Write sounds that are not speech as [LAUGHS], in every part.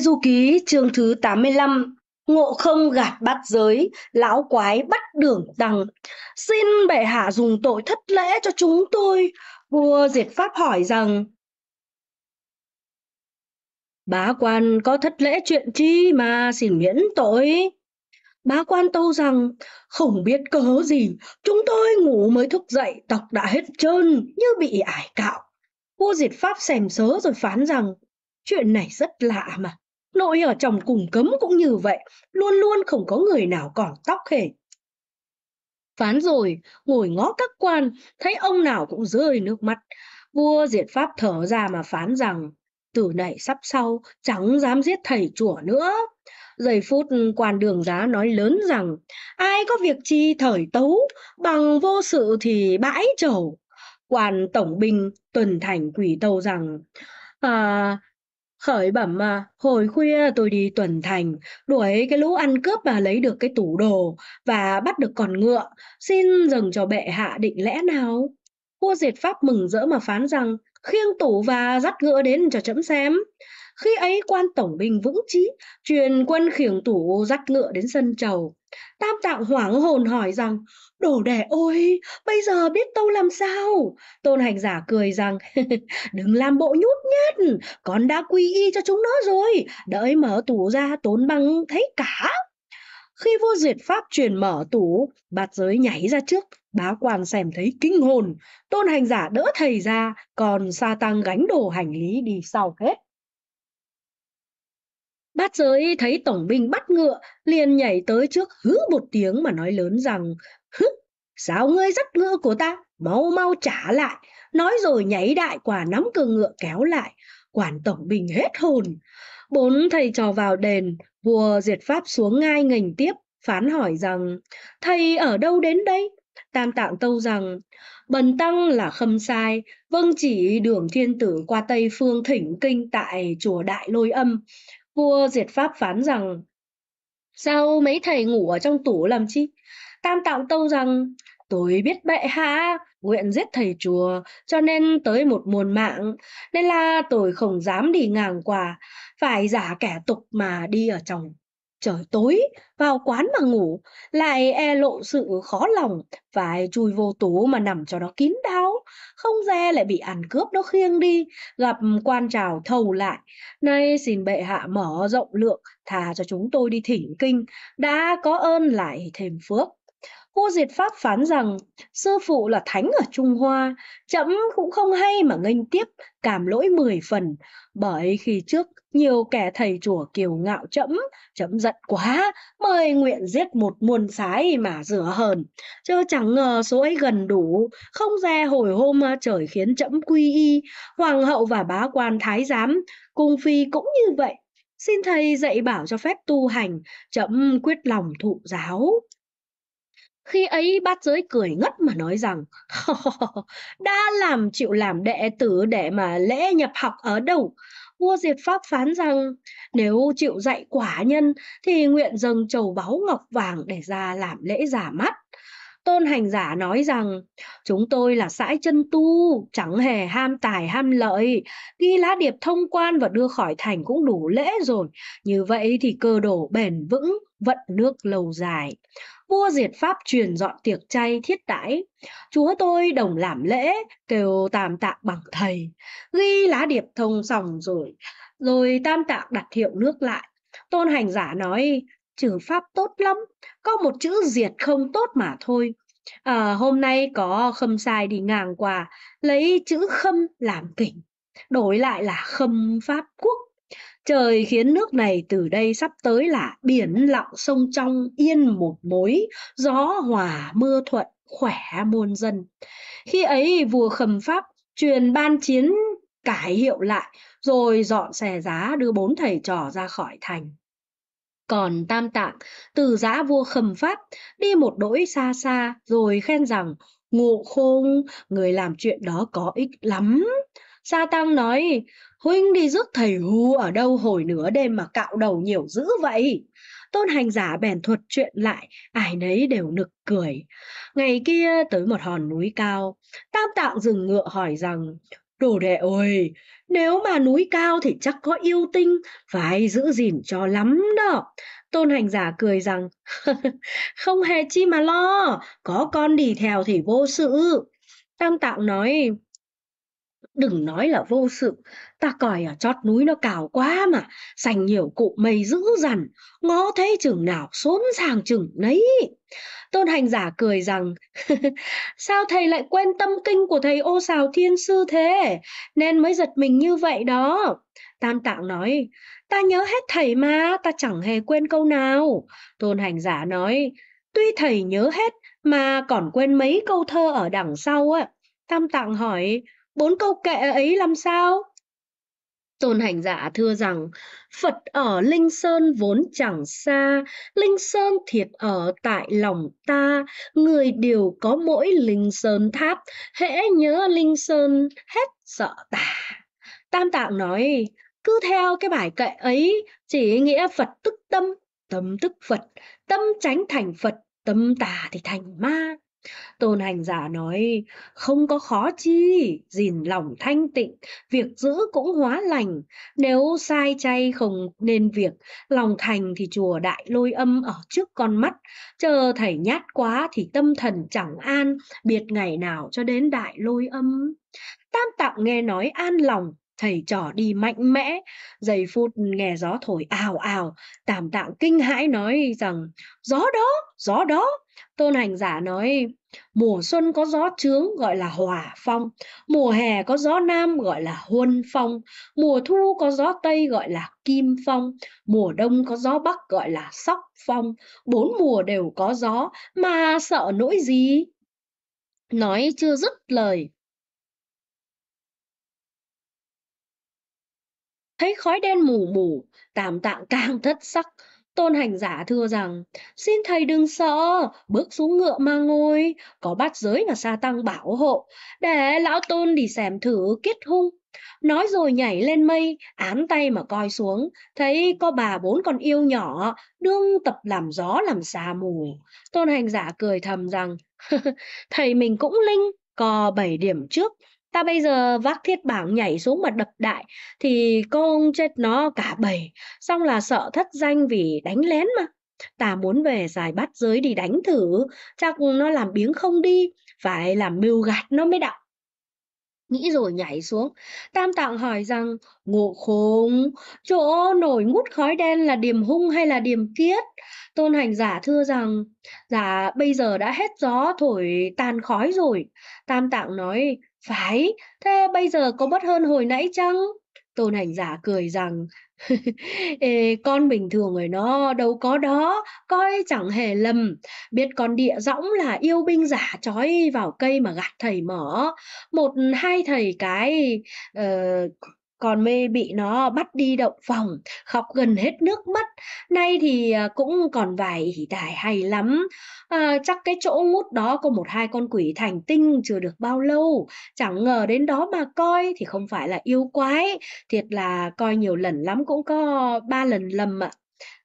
du ký chương thứ 85 Ngộ không gạt bắt giới, lão quái bắt đường tăng. Xin bệ hạ dùng tội thất lễ cho chúng tôi. Vua diệt pháp hỏi rằng, Bá quan có thất lễ chuyện chi mà xin miễn tội. Bá quan tâu rằng, không biết cớ gì, chúng tôi ngủ mới thức dậy, tóc đã hết trơn, như bị ải cạo. Vua diệt pháp xèm sớ rồi phán rằng, chuyện này rất lạ mà, Nội ở chồng cùng cấm cũng như vậy, luôn luôn không có người nào còn tóc hề. Phán rồi, ngồi ngó các quan, thấy ông nào cũng rơi nước mắt. Vua diệt pháp thở ra mà phán rằng, từ nay sắp sau, chẳng dám giết thầy chùa nữa. Giây phút quan đường giá nói lớn rằng, ai có việc chi thời tấu, bằng vô sự thì bãi trầu. Quan tổng binh Tuần Thành quỷ tâu rằng, à, Khởi bẩm mà, hồi khuya tôi đi tuần thành, đuổi cái lũ ăn cướp mà lấy được cái tủ đồ và bắt được con ngựa, xin dừng cho bệ hạ định lẽ nào. Vua diệt pháp mừng rỡ mà phán rằng, khiêng tủ và dắt ngựa đến cho chấm xem. Khi ấy quan tổng binh vững chí truyền quân khiêng tủ dắt ngựa đến sân trầu, Tam tạng hoảng hồn hỏi rằng, đồ đệ ơi, bây giờ biết tâu làm sao? Tôn hành giả cười rằng, [LAUGHS] đừng làm bộ nhút nhát, con đã quy y cho chúng nó rồi, đợi mở tủ ra tốn băng thấy cả. Khi vô diệt pháp truyền mở tủ, bạt giới nhảy ra trước, bá quan xem thấy kinh hồn. Tôn hành giả đỡ thầy ra, còn sa tăng gánh đồ hành lý đi sau hết. Bát giới thấy tổng binh bắt ngựa, liền nhảy tới trước hứ một tiếng mà nói lớn rằng, hứ, sao ngươi dắt ngựa của ta, mau mau trả lại. Nói rồi nhảy đại quả nắm cờ ngựa kéo lại, quản tổng binh hết hồn. Bốn thầy trò vào đền, vua diệt pháp xuống ngai ngành tiếp, phán hỏi rằng, thầy ở đâu đến đây? Tam tạng tâu rằng, bần tăng là khâm sai, vâng chỉ đường thiên tử qua Tây Phương thỉnh kinh tại chùa Đại Lôi Âm. Vua diệt Pháp phán rằng, sao mấy thầy ngủ ở trong tủ làm chi? Tam tạo tâu rằng, tôi biết bệ hạ, nguyện giết thầy chùa, cho nên tới một muôn mạng, nên là tôi không dám đi ngang qua, phải giả kẻ tục mà đi ở trong trời tối vào quán mà ngủ lại e lộ sự khó lòng phải chui vô tủ mà nằm cho nó kín đáo không ra lại bị ăn cướp nó khiêng đi gặp quan trào thầu lại nay xin bệ hạ mở rộng lượng thà cho chúng tôi đi thỉnh kinh đã có ơn lại thêm phước cô Diệt Pháp phán rằng, sư phụ là thánh ở Trung Hoa, chậm cũng không hay mà nghênh tiếp, cảm lỗi mười phần. Bởi khi trước, nhiều kẻ thầy chùa kiều ngạo chậm, chậm giận quá, mời nguyện giết một muôn sái mà rửa hờn. Chứ chẳng ngờ số ấy gần đủ, không ra hồi hôm trời khiến chậm quy y, hoàng hậu và bá quan thái giám, cung phi cũng như vậy. Xin thầy dạy bảo cho phép tu hành, chậm quyết lòng thụ giáo. Khi ấy bát giới cười ngất mà nói rằng, [LAUGHS] đã làm chịu làm đệ tử để mà lễ nhập học ở đâu? Vua Diệt Pháp phán rằng nếu chịu dạy quả nhân thì nguyện dâng trầu báu ngọc vàng để ra làm lễ giả mắt. Tôn hành giả nói rằng, chúng tôi là sãi chân tu, chẳng hề ham tài ham lợi, ghi lá điệp thông quan và đưa khỏi thành cũng đủ lễ rồi, như vậy thì cơ đồ bền vững, vận nước lâu dài. Vua diệt pháp truyền dọn tiệc chay thiết đãi Chúa tôi đồng làm lễ, kêu tam tạng bằng thầy. Ghi lá điệp thông xong rồi, rồi tam tạng đặt hiệu nước lại. Tôn hành giả nói, trừ pháp tốt lắm, có một chữ diệt không tốt mà thôi à, hôm nay có khâm sai đi ngang qua lấy chữ khâm làm kỉnh đổi lại là khâm pháp quốc trời khiến nước này từ đây sắp tới là biển lặng sông trong yên một mối gió hòa mưa thuận khỏe muôn dân khi ấy vua khâm pháp truyền ban chiến cải hiệu lại rồi dọn xe giá đưa bốn thầy trò ra khỏi thành còn Tam Tạng, từ giã vua khầm pháp, đi một đỗi xa xa, rồi khen rằng, ngộ khôn, người làm chuyện đó có ích lắm. Sa Tăng nói, huynh đi rước thầy hù ở đâu hồi nửa đêm mà cạo đầu nhiều dữ vậy? Tôn hành giả bèn thuật chuyện lại, ai nấy đều nực cười. Ngày kia tới một hòn núi cao, Tam Tạng dừng ngựa hỏi rằng, Đồ đệ ơi, nếu mà núi cao thì chắc có yêu tinh, phải giữ gìn cho lắm đó. Tôn hành giả cười rằng, [LAUGHS] không hề chi mà lo, có con đi theo thì vô sự. Tam tạng nói, đừng nói là vô sự ta còi ở chót núi nó cao quá mà sành nhiều cụ mây dữ dằn ngó thấy chừng nào xốn sàng chừng nấy tôn hành giả cười rằng [LAUGHS] sao thầy lại quên tâm kinh của thầy ô xào thiên sư thế nên mới giật mình như vậy đó tam tạng nói ta nhớ hết thầy mà ta chẳng hề quên câu nào tôn hành giả nói tuy thầy nhớ hết mà còn quên mấy câu thơ ở đằng sau á. tam tạng hỏi bốn câu kệ ấy làm sao? Tôn hành giả thưa rằng, Phật ở Linh Sơn vốn chẳng xa, Linh Sơn thiệt ở tại lòng ta, người đều có mỗi Linh Sơn tháp, hễ nhớ Linh Sơn hết sợ tà. Tam Tạng nói, cứ theo cái bài kệ ấy, chỉ nghĩa Phật tức tâm, tâm tức Phật, tâm tránh thành Phật, tâm tà thì thành ma. Tôn hành giả nói, không có khó chi, gìn lòng thanh tịnh, việc giữ cũng hóa lành. Nếu sai chay không nên việc, lòng thành thì chùa đại lôi âm ở trước con mắt. Chờ thầy nhát quá thì tâm thần chẳng an, biệt ngày nào cho đến đại lôi âm. Tam tạng nghe nói an lòng, thầy trò đi mạnh mẽ giây phút nghe gió thổi ào ào tam tạng kinh hãi nói rằng gió đó gió đó tôn hành giả nói Mùa xuân có gió trướng gọi là hòa phong, mùa hè có gió nam gọi là huân phong, mùa thu có gió tây gọi là kim phong, mùa đông có gió bắc gọi là sóc phong, bốn mùa đều có gió mà sợ nỗi gì? Nói chưa dứt lời. Thấy khói đen mù mù, tạm tạng càng thất sắc, Tôn hành giả thưa rằng, xin thầy đừng sợ, bước xuống ngựa mà ngồi, có bát giới và sa tăng bảo hộ, để lão tôn đi xem thử kết hung. Nói rồi nhảy lên mây, án tay mà coi xuống, thấy có bà bốn con yêu nhỏ, đương tập làm gió làm xà mù. Tôn hành giả cười thầm rằng, [LAUGHS] thầy mình cũng linh, cò bảy điểm trước, ta bây giờ vác thiết bảng nhảy xuống mà đập đại thì con chết nó cả bầy xong là sợ thất danh vì đánh lén mà ta muốn về giải bắt giới đi đánh thử chắc nó làm biếng không đi phải làm mưu gạt nó mới đạo nghĩ rồi nhảy xuống tam tạng hỏi rằng ngộ khùng chỗ nổi ngút khói đen là điểm hung hay là điểm kiết tôn hành giả thưa rằng giả dạ, bây giờ đã hết gió thổi tan khói rồi tam tạng nói phải, thế bây giờ có mất hơn hồi nãy chăng? Tôn hành giả cười rằng, [LAUGHS] Ê, con bình thường rồi nó đâu có đó, coi chẳng hề lầm. Biết con địa rõng là yêu binh giả trói vào cây mà gạt thầy mỏ. Một hai thầy cái... Uh, còn mê bị nó bắt đi động phòng khóc gần hết nước mắt nay thì à, cũng còn vài hỉ tài hay lắm à, chắc cái chỗ ngút đó có một hai con quỷ thành tinh chưa được bao lâu chẳng ngờ đến đó mà coi thì không phải là yêu quái thiệt là coi nhiều lần lắm cũng có ba lần lầm ạ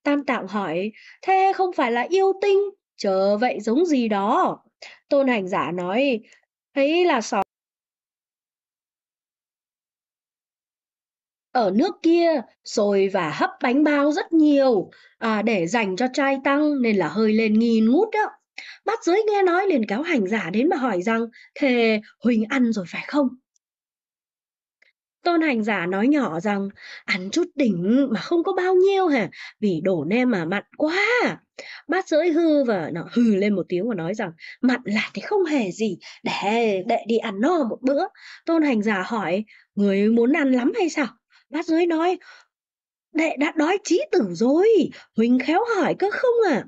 tam tạng hỏi thế không phải là yêu tinh chờ vậy giống gì đó tôn hành giả nói ấy là sói ở nước kia rồi và hấp bánh bao rất nhiều à, để dành cho trai tăng nên là hơi lên nghìn ngút đó. Bát giới nghe nói liền kéo hành giả đến mà hỏi rằng thề Huỳnh ăn rồi phải không? Tôn hành giả nói nhỏ rằng ăn chút đỉnh mà không có bao nhiêu hả vì đổ nem mà mặn quá. Bát giới hư và nó hừ lên một tiếng và nói rằng mặn là thì không hề gì để đệ đi ăn no một bữa. Tôn hành giả hỏi người muốn ăn lắm hay sao? Bát giới nói, đệ đã đói trí tử rồi, huynh khéo hỏi cơ không à?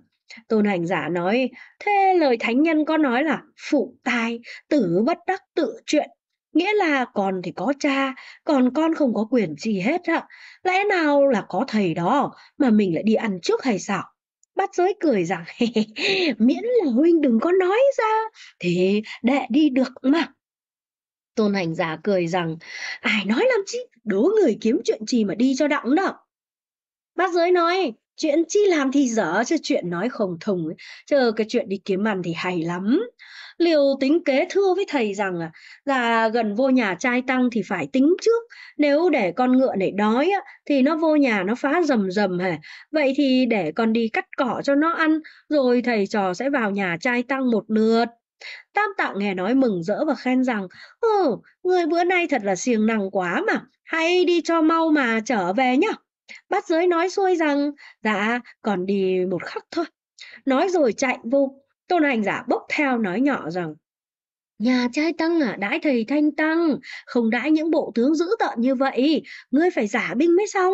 Tôn hành giả nói, thế lời thánh nhân có nói là phụ tài, tử bất đắc tự chuyện. Nghĩa là còn thì có cha, còn con không có quyền gì hết ạ. Lẽ nào là có thầy đó mà mình lại đi ăn trước hay sao? Bát giới cười rằng, [LAUGHS] miễn là huynh đừng có nói ra, thì đệ đi được mà. Tôn hành giả cười rằng, ai nói làm chi, đố người kiếm chuyện chi mà đi cho đọng đâu. Bác giới nói, chuyện chi làm thì dở, chứ chuyện nói không thùng, chờ cái chuyện đi kiếm ăn thì hay lắm. Liều tính kế thưa với thầy rằng là gần vô nhà trai tăng thì phải tính trước. Nếu để con ngựa này đói thì nó vô nhà nó phá rầm rầm hả? Vậy thì để con đi cắt cỏ cho nó ăn rồi thầy trò sẽ vào nhà trai tăng một lượt. Tam Tạng nghe nói mừng rỡ và khen rằng, ừ, người bữa nay thật là siêng năng quá mà, hay đi cho mau mà trở về nhá. Bát giới nói xuôi rằng, dạ, còn đi một khắc thôi. Nói rồi chạy vô, tôn hành giả bốc theo nói nhỏ rằng, Nhà trai tăng à, đãi thầy Thanh Tăng, không đãi những bộ tướng dữ tợn như vậy, ngươi phải giả binh mới xong.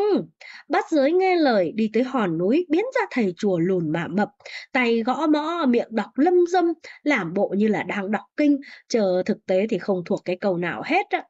Bắt giới nghe lời đi tới hòn núi, biến ra thầy chùa lùn mà mập, tay gõ mõ, miệng đọc lâm dâm, làm bộ như là đang đọc kinh, chờ thực tế thì không thuộc cái câu nào hết á.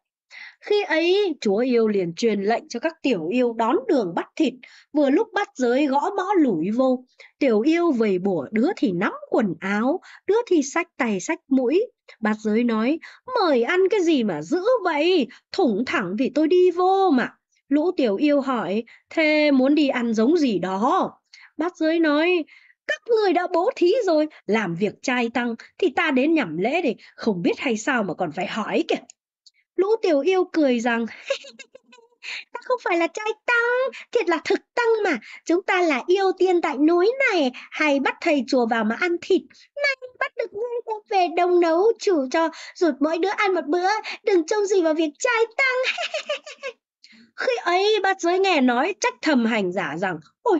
Khi ấy, chúa yêu liền truyền lệnh cho các tiểu yêu đón đường bắt thịt, vừa lúc bắt giới gõ mõ lủi vô. Tiểu yêu về bổ đứa thì nắm quần áo, đứa thì sách tay sách mũi. Bát giới nói, mời ăn cái gì mà giữ vậy, thủng thẳng thì tôi đi vô mà. Lũ tiểu yêu hỏi, thế muốn đi ăn giống gì đó? Bát giới nói, các người đã bố thí rồi, làm việc trai tăng, thì ta đến nhằm lễ để không biết hay sao mà còn phải hỏi kìa. Lũ tiểu yêu cười rằng, ta không phải là trai tăng, thiệt là thực tăng mà. Chúng ta là yêu tiên tại núi này, hay bắt thầy chùa vào mà ăn thịt. Nay bắt được ngươi đem về đông nấu, chủ cho rụt mỗi đứa ăn một bữa, đừng trông gì vào việc trai tăng. [LAUGHS] Khi ấy bác giới nghe nói trách thầm hành giả rằng, ôi,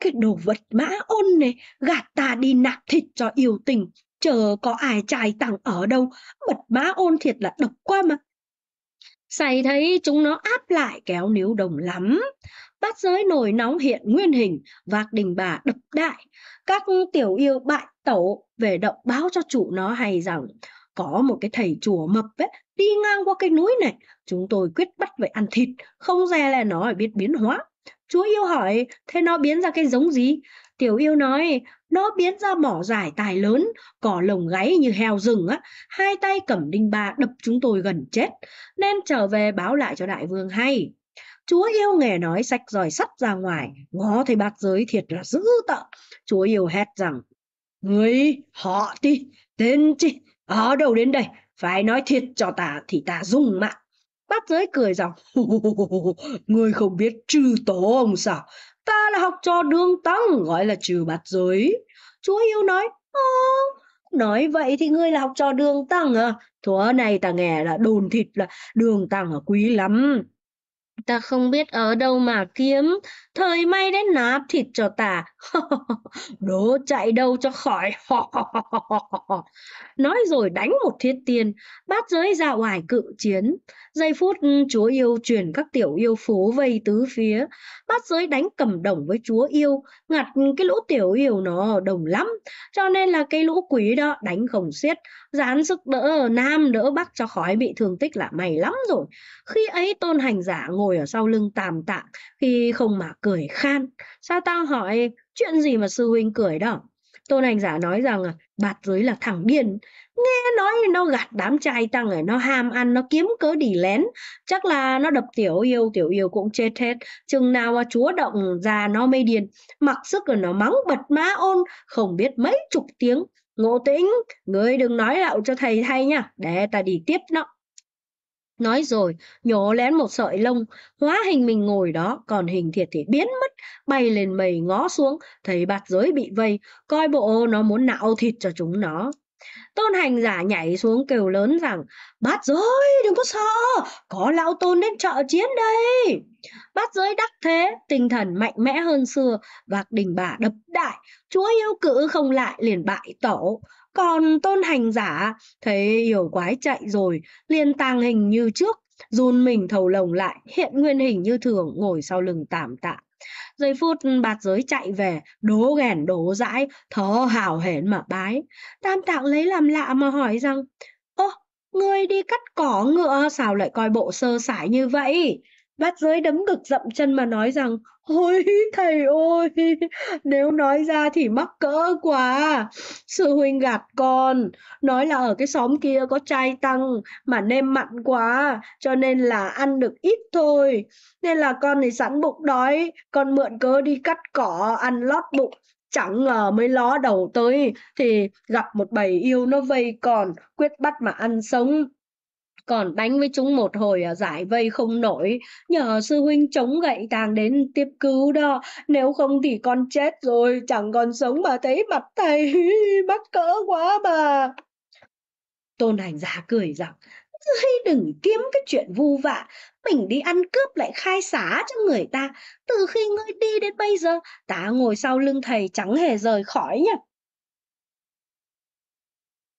cái đồ vật mã ôn này gạt ta đi nạp thịt cho yêu tình chờ có ai trai tặng ở đâu mật mã ôn thiệt là độc quá mà Sày thấy chúng nó áp lại kéo níu đồng lắm. Bát giới nổi nóng hiện nguyên hình, vạc đình bà đập đại. Các tiểu yêu bại tẩu về động báo cho chủ nó hay rằng có một cái thầy chùa mập ấy, đi ngang qua cái núi này. Chúng tôi quyết bắt vậy ăn thịt, không dè là nó biết biến hóa. Chúa yêu hỏi, thế nó biến ra cái giống gì? Tiểu yêu nói, nó biến ra mỏ dài tài lớn cỏ lồng gáy như heo rừng á hai tay cầm đinh ba đập chúng tôi gần chết nên trở về báo lại cho đại vương hay chúa yêu nghề nói sạch giỏi sắt ra ngoài ngó thấy bác giới thiệt là dữ tợn chúa yêu hét rằng người họ ti tên chi ở đâu đến đây phải nói thiệt cho ta thì ta dùng mạng bác giới cười rằng, [LAUGHS] người không biết trừ tổ ông sao, ta là học trò đường tăng gọi là trừ bạt giới chúa yêu nói nói vậy thì ngươi là học trò đường tăng à thuở này ta nghe là đồn thịt là đường tăng ở quý lắm ta không biết ở đâu mà kiếm, thời may đến nạp thịt cho ta. [LAUGHS] Đố chạy đâu cho khỏi. [LAUGHS] Nói rồi đánh một thiết tiên, bát giới ra ngoài cự chiến. Giây phút ừ, chúa yêu truyền các tiểu yêu phố vây tứ phía, bát giới đánh cầm đồng với chúa yêu, ngặt ừ, cái lũ tiểu yêu nó đồng lắm. Cho nên là cái lũ quý đó đánh không xiết, dán sức đỡ nam đỡ bắc cho khói bị thương tích là may lắm rồi. Khi ấy tôn hành giả ngồi ngồi ở sau lưng tàm tạng khi không mà cười khan. Sa tăng hỏi chuyện gì mà sư huynh cười đó? Tôn hành giả nói rằng à, bạt giới là thằng điên. Nghe nói nó gạt đám trai tăng này, nó ham ăn, nó kiếm cớ đỉ lén. Chắc là nó đập tiểu yêu, tiểu yêu cũng chết hết. Chừng nào chúa động ra nó mây điên. Mặc sức là nó mắng bật má ôn, không biết mấy chục tiếng. Ngộ tĩnh, ngươi đừng nói lạo cho thầy thay nha, để ta đi tiếp nó. Nói rồi, nhổ lén một sợi lông, hóa hình mình ngồi đó, còn hình thiệt thì biến mất, bay lên mây ngó xuống, thấy bạt giới bị vây, coi bộ nó muốn nạo thịt cho chúng nó. Tôn hành giả nhảy xuống kêu lớn rằng, bát giới đừng có sợ, có lão tôn đến trợ chiến đây. Bát giới đắc thế, tinh thần mạnh mẽ hơn xưa, vạc đình bà đập đại, chúa yêu cử không lại liền bại tổ. Còn tôn hành giả thấy hiểu quái chạy rồi, liền tàng hình như trước, run mình thầu lồng lại, hiện nguyên hình như thường ngồi sau lưng tạm tạ. Giây phút bạt giới chạy về, đố ghèn đố dãi, thó hào hển mà bái. Tam tạng lấy làm lạ mà hỏi rằng, ô, ngươi đi cắt cỏ ngựa sao lại coi bộ sơ sải như vậy? Bát giới đấm ngực dậm chân mà nói rằng, ôi thầy ơi, nếu nói ra thì mắc cỡ quá. Sư huynh gạt con, nói là ở cái xóm kia có trai tăng mà nêm mặn quá, cho nên là ăn được ít thôi. Nên là con thì sẵn bụng đói, con mượn cớ đi cắt cỏ, ăn lót bụng. Chẳng ngờ mới ló đầu tới thì gặp một bầy yêu nó vây còn, quyết bắt mà ăn sống còn đánh với chúng một hồi à, giải vây không nổi nhờ sư huynh chống gậy tàng đến tiếp cứu đó nếu không thì con chết rồi chẳng còn sống mà thấy mặt thầy [LAUGHS] mắc cỡ quá mà tôn hành giả cười rằng ngươi đừng kiếm cái chuyện vu vạ mình đi ăn cướp lại khai xá cho người ta từ khi ngươi đi đến bây giờ ta ngồi sau lưng thầy chẳng hề rời khỏi nhỉ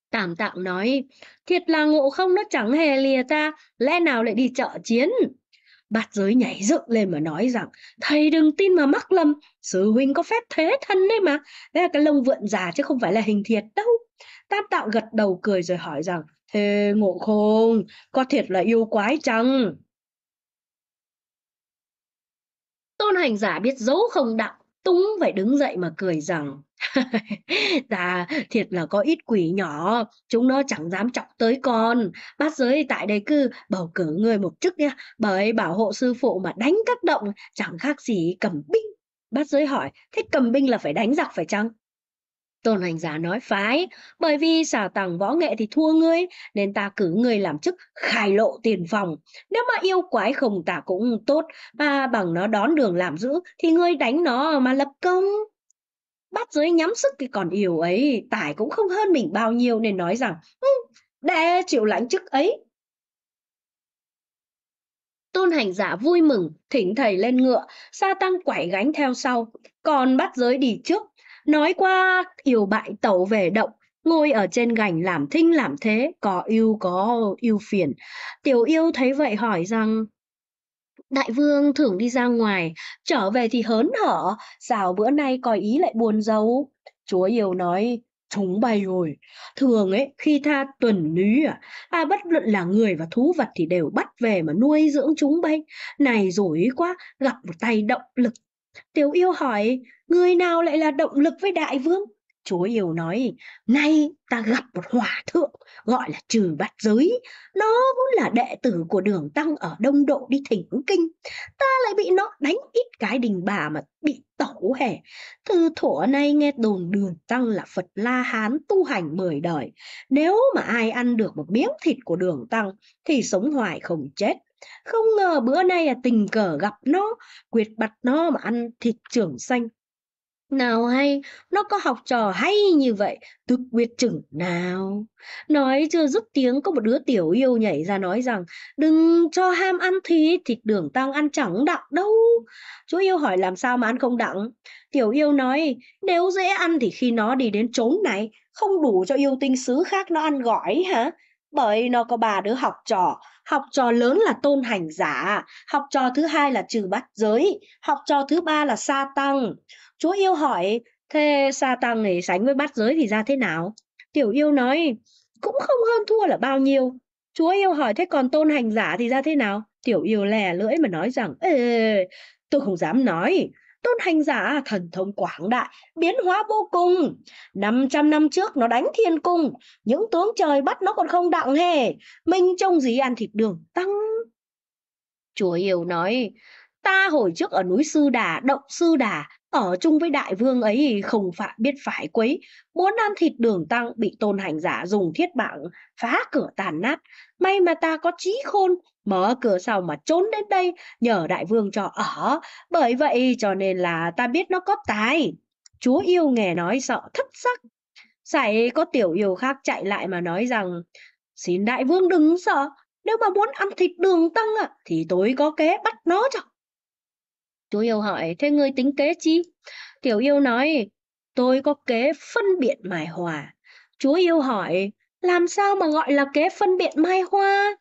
Tạm tạng nói, thiệt là ngộ không nó chẳng hề lìa ta, lẽ nào lại đi trợ chiến? Bạt giới nhảy dựng lên mà nói rằng, thầy đừng tin mà mắc lầm, sư huynh có phép thế thân đấy mà, đây là cái lông vượn già chứ không phải là hình thiệt đâu. Tam tạng gật đầu cười rồi hỏi rằng, thế ngộ không, có thiệt là yêu quái chăng? Tôn hành giả biết dấu không đạo, Túng phải đứng dậy mà cười rằng [LAUGHS] ta thiệt là có ít quỷ nhỏ Chúng nó chẳng dám chọc tới con Bát giới tại đây cứ bầu cử người một chức nha Bởi bảo hộ sư phụ mà đánh các động Chẳng khác gì cầm binh Bát giới hỏi Thế cầm binh là phải đánh giặc phải chăng Tôn hành giả nói phái, bởi vì xả tàng võ nghệ thì thua ngươi, nên ta cử ngươi làm chức khai lộ tiền phòng. Nếu mà yêu quái không ta cũng tốt, mà bằng nó đón đường làm giữ, thì ngươi đánh nó mà lập công. Bắt giới nhắm sức thì còn yêu ấy, tải cũng không hơn mình bao nhiêu nên nói rằng, ừ, đệ chịu lãnh chức ấy. Tôn hành giả vui mừng, thỉnh thầy lên ngựa, sa tăng quẩy gánh theo sau, còn bắt giới đi trước, nói qua yêu bại tẩu về động ngồi ở trên gành làm thinh làm thế có yêu có yêu phiền tiểu yêu thấy vậy hỏi rằng đại vương thường đi ra ngoài trở về thì hớn hở sao bữa nay coi ý lại buồn giấu chúa yêu nói chúng bay rồi thường ấy khi tha tuần lý à, à bất luận là người và thú vật thì đều bắt về mà nuôi dưỡng chúng bay này rủi quá gặp một tay động lực Tiểu yêu hỏi, người nào lại là động lực với đại vương? Chúa yêu nói, nay ta gặp một hòa thượng gọi là trừ bát giới. Nó vốn là đệ tử của đường tăng ở Đông Độ đi thỉnh kinh. Ta lại bị nó đánh ít cái đình bà mà bị tẩu hẻ. Từ thổ nay nghe đồn đường tăng là Phật La Hán tu hành mười đời. Nếu mà ai ăn được một miếng thịt của đường tăng thì sống hoài không chết không ngờ bữa nay là tình cờ gặp nó quyệt bặt nó mà ăn thịt trưởng xanh nào hay, nó có học trò hay như vậy, tức quyệt chừng nào. Nói chưa dứt tiếng có một đứa tiểu yêu nhảy ra nói rằng đừng cho ham ăn thịt, thịt đường tăng ăn chẳng đặng đâu. Chú yêu hỏi làm sao mà ăn không đặng. Tiểu yêu nói nếu dễ ăn thì khi nó đi đến chốn này, không đủ cho yêu tinh xứ khác nó ăn gỏi hả? Bởi nó có bà đứa học trò, học trò lớn là tôn hành giả học trò thứ hai là trừ bắt giới học trò thứ ba là sa tăng chúa yêu hỏi thế sa tăng này sánh với bắt giới thì ra thế nào tiểu yêu nói cũng không hơn thua là bao nhiêu chúa yêu hỏi thế còn tôn hành giả thì ra thế nào tiểu yêu lè lưỡi mà nói rằng ê tôi không dám nói Tôn hành giả thần thông quảng đại, biến hóa vô cùng. 500 năm trước nó đánh thiên cung, những tướng trời bắt nó còn không đặng hề. minh trông gì ăn thịt đường tăng. Chúa yêu nói, ta hồi trước ở núi Sư Đà, động Sư Đà, ở chung với đại vương ấy không phải biết phải quấy, muốn ăn thịt đường tăng bị tôn hành giả dùng thiết bảng phá cửa tàn nát. May mà ta có trí khôn, mở cửa sau mà trốn đến đây nhờ đại vương cho ở. Bởi vậy cho nên là ta biết nó có tài. Chúa yêu nghe nói sợ thất sắc. Xảy có tiểu yêu khác chạy lại mà nói rằng Xin đại vương đừng sợ, nếu mà muốn ăn thịt đường tăng à, thì tối có kế bắt nó cho. chúa yêu hỏi, thế ngươi tính kế chi? Tiểu yêu nói, tôi có kế phân biệt mài hòa. chúa yêu hỏi, làm sao mà gọi là kế phân biệt mai hoa?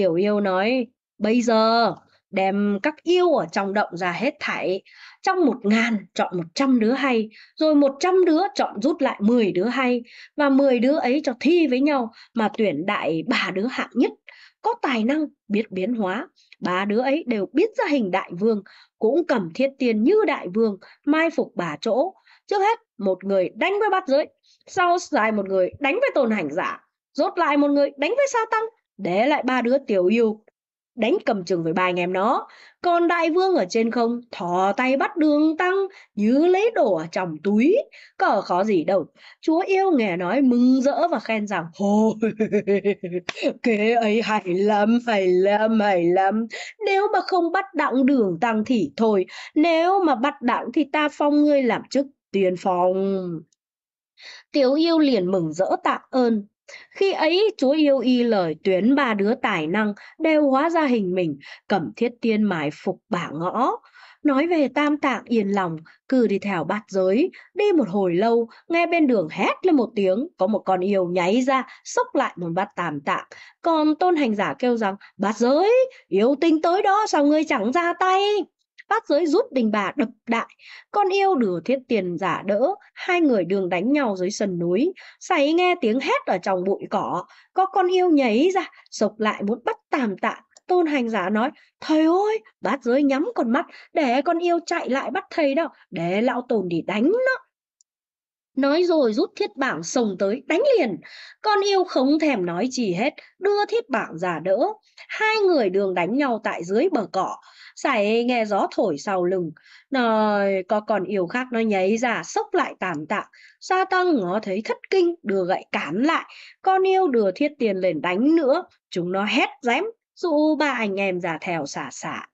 Tiểu yêu nói, bây giờ đem các yêu ở trong động ra hết thảy. Trong một ngàn chọn một trăm đứa hay, rồi một trăm đứa chọn rút lại mười đứa hay, và mười đứa ấy cho thi với nhau mà tuyển đại ba đứa hạng nhất, có tài năng, biết biến hóa. Ba đứa ấy đều biết ra hình đại vương, cũng cầm thiết tiền như đại vương, mai phục bà chỗ. Trước hết, một người đánh với bát giới, sau dài một người đánh với tồn hành giả, rốt lại một người đánh với sa tăng, để lại ba đứa tiểu yêu đánh cầm chừng với ba anh em nó. Còn đại vương ở trên không thò tay bắt đường tăng như lấy đồ ở trong túi. Cờ khó gì đâu. Chúa yêu nghe nói mừng rỡ và khen rằng Ôi, [LAUGHS] kế ấy hay lắm, hay lắm, hay lắm. Nếu mà không bắt đặng đường tăng thì thôi. Nếu mà bắt đặng thì ta phong ngươi làm chức tiền phòng. Tiểu yêu liền mừng rỡ tạ ơn, khi ấy Chúa yêu y lời tuyến ba đứa tài năng đều hóa ra hình mình, cẩm thiết tiên mài phục bả ngõ. Nói về tam tạng yên lòng, cứ đi theo bát giới, đi một hồi lâu, nghe bên đường hét lên một tiếng, có một con yêu nháy ra, sốc lại một bát tam tạng. Còn tôn hành giả kêu rằng, bát giới, yêu tinh tới đó sao ngươi chẳng ra tay? bát giới rút đình bà đập đại, con yêu đửa thiết tiền giả đỡ, hai người đường đánh nhau dưới sườn núi. Sảy nghe tiếng hét ở trong bụi cỏ, có con yêu nhảy ra, sộc lại muốn bắt tàm tạ. Tôn hành giả nói, thầy ơi, bát giới nhắm con mắt, để con yêu chạy lại bắt thầy đâu, để lão tồn đi đánh nó nói rồi rút thiết bảng sồng tới đánh liền con yêu không thèm nói gì hết đưa thiết bảng giả đỡ hai người đường đánh nhau tại dưới bờ cỏ sải nghe gió thổi sau lưng nói có con yêu khác nó nháy ra sốc lại tàn tạng gia tăng nó thấy thất kinh đưa gậy cán lại con yêu đưa thiết tiền lên đánh nữa chúng nó hét rém dụ ba anh em giả thèo xả xả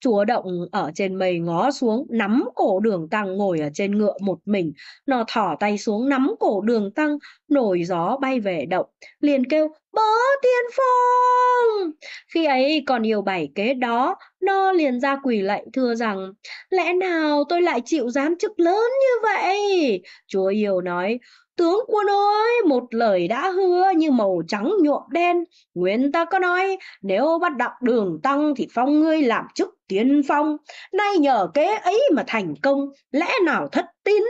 chúa động ở trên mây ngó xuống nắm cổ đường tăng ngồi ở trên ngựa một mình nó thỏ tay xuống nắm cổ đường tăng nổi gió bay về động liền kêu bớ tiên phong khi ấy còn yêu bảy kế đó nó liền ra quỳ lạy thưa rằng lẽ nào tôi lại chịu giám chức lớn như vậy chúa yêu nói Tướng quân ơi, một lời đã hứa như màu trắng nhuộm đen. Nguyên ta có nói, nếu bắt đặng đường tăng thì phong ngươi làm chức tiên phong. Nay nhờ kế ấy mà thành công, lẽ nào thất tín?